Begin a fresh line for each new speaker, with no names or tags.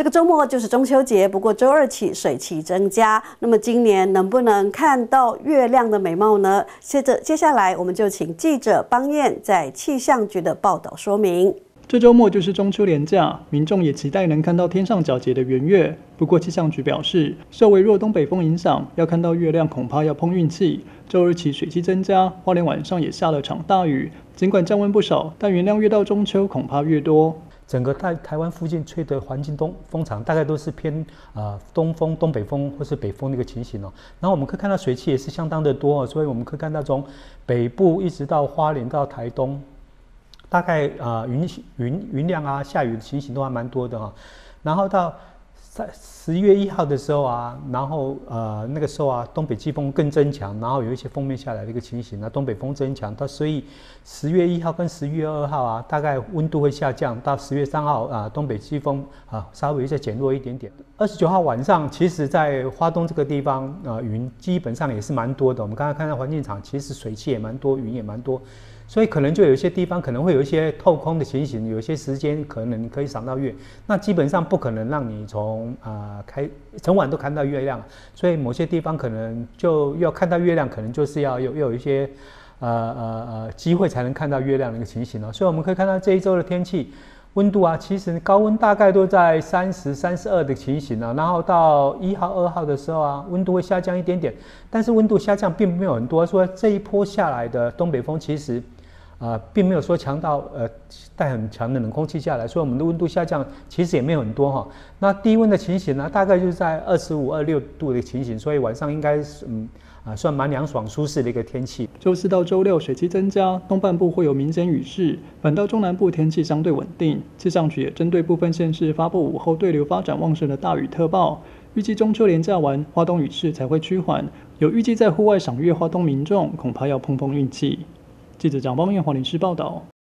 这个周末就是中秋节，不过周二起水气增加，那么今年能不能看到月亮的美貌呢？接着接下来，我们就请记者邦燕在气象局的报道说明。
这周末就是中秋连假，民众也期待能看到天上皎洁的圆月。不过气象局表示，受微弱东北风影响，要看到月亮恐怕要碰运气。周日起水汽增加，花莲晚上也下了场大雨。尽管降
温不少，但原谅越到中秋恐怕越多。整个在台湾附近吹的环境东风场，大概都是偏啊东风、东北风或是北风的一个情形哦。然后我们可以看到水汽也是相当的多哦，所以我们可以看到从北部一直到花莲到台东，大概啊云云云量啊下雨的情形都还蛮多的哈。然后到。在十一月一号的时候啊，然后呃那个时候啊，东北季风更增强，然后有一些风面下来的一个情形，那东北风增强，它所以十月一号跟十一月二号啊，大概温度会下降到十月三号啊，东北季风啊稍微再减弱一点点。二十九号晚上，其实在花东这个地方，呃，云基本上也是蛮多的。我们刚才看到环境场，其实水汽也蛮多，云也蛮多，所以可能就有一些地方可能会有一些透空的情形，有一些时间可能可以赏到月。那基本上不可能让你从啊开整晚都看到月亮，所以某些地方可能就要看到月亮，可能就是要有要有一些呃呃呃机会才能看到月亮的一个情形哦。所以我们可以看到这一周的天气。温度啊，其实高温大概都在三十三、十二的情形了。然后到一号、二号的时候啊，温度会下降一点点，但是温度下降并没有很多。说这一波下来的东北风，其实。啊，并没有说强到呃带很强的冷空气下来，所以我们的温度下降其实也没有很多哈。那低温的情形呢，大概就是在二十五、二六度的情形，所以晚上应该是嗯啊算蛮凉爽舒适的一个天气。周四到周六水汽增加，东半部会有明显雨
势，反到中南部天气相对稳定。气象局针对部分县市发布午后对流发展旺盛的大雨特报，预计中秋连假完，花东雨势才会趋缓。有预计在户外赏月花东民众恐怕要碰碰运气。记者张邦彦、黄玲诗报道。